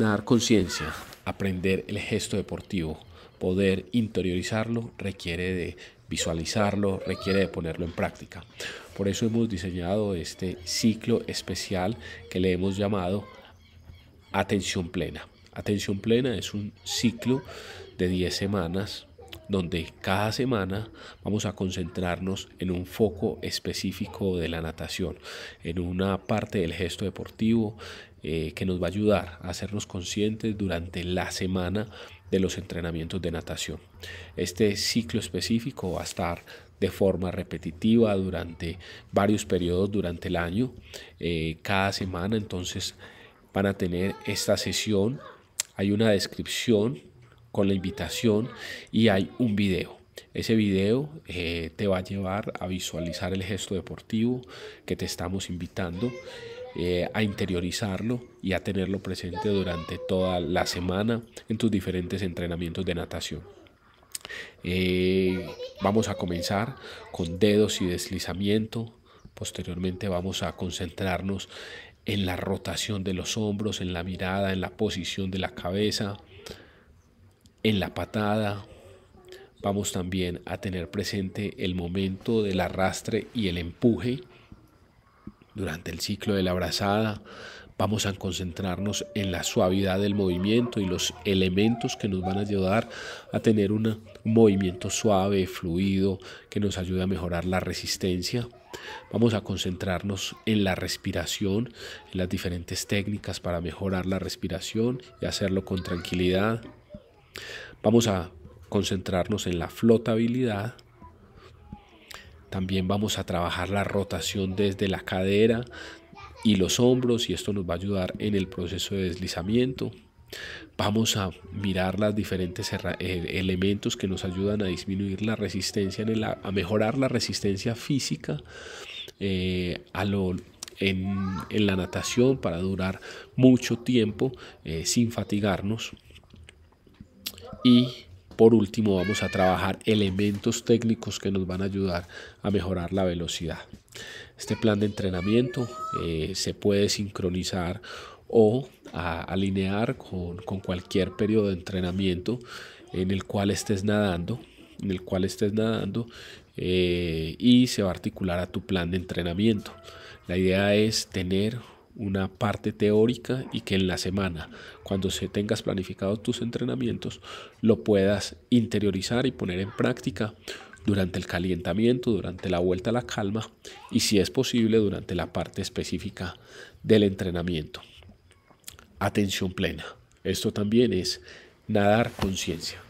Dar conciencia. Aprender el gesto deportivo, poder interiorizarlo requiere de visualizarlo, requiere de ponerlo en práctica. Por eso hemos diseñado este ciclo especial que le hemos llamado Atención Plena. Atención Plena es un ciclo de 10 semanas donde cada semana vamos a concentrarnos en un foco específico de la natación, en una parte del gesto deportivo eh, que nos va a ayudar a hacernos conscientes durante la semana de los entrenamientos de natación. Este ciclo específico va a estar de forma repetitiva durante varios periodos durante el año. Eh, cada semana entonces van a tener esta sesión. Hay una descripción con la invitación y hay un video. Ese video eh, te va a llevar a visualizar el gesto deportivo que te estamos invitando, eh, a interiorizarlo y a tenerlo presente durante toda la semana en tus diferentes entrenamientos de natación. Eh, vamos a comenzar con dedos y deslizamiento. Posteriormente vamos a concentrarnos en la rotación de los hombros, en la mirada, en la posición de la cabeza en la patada. Vamos también a tener presente el momento del arrastre y el empuje. Durante el ciclo de la abrazada. vamos a concentrarnos en la suavidad del movimiento y los elementos que nos van a ayudar a tener un movimiento suave, fluido, que nos ayude a mejorar la resistencia. Vamos a concentrarnos en la respiración, en las diferentes técnicas para mejorar la respiración y hacerlo con tranquilidad. Vamos a concentrarnos en la flotabilidad. También vamos a trabajar la rotación desde la cadera y los hombros y esto nos va a ayudar en el proceso de deslizamiento. Vamos a mirar las diferentes eh, elementos que nos ayudan a disminuir la resistencia, en a mejorar la resistencia física eh, en, la natación para durar mucho tiempo eh, sin fatigarnos. Y por último vamos a trabajar elementos técnicos que nos van a ayudar a mejorar la velocidad. Este plan de entrenamiento eh, se puede sincronizar o alinear con, cualquier periodo de entrenamiento en el cual estés nadando, en el cual estés nadando eh, y se va a articular a tu plan de entrenamiento. La idea es tener una parte teórica y que en la semana, cuando se tengas planificados tus entrenamientos, lo puedas interiorizar y poner en práctica durante el calentamiento, durante la vuelta a la calma y si es posible durante la parte específica del entrenamiento. Atención plena. Esto también es nadar conciencia.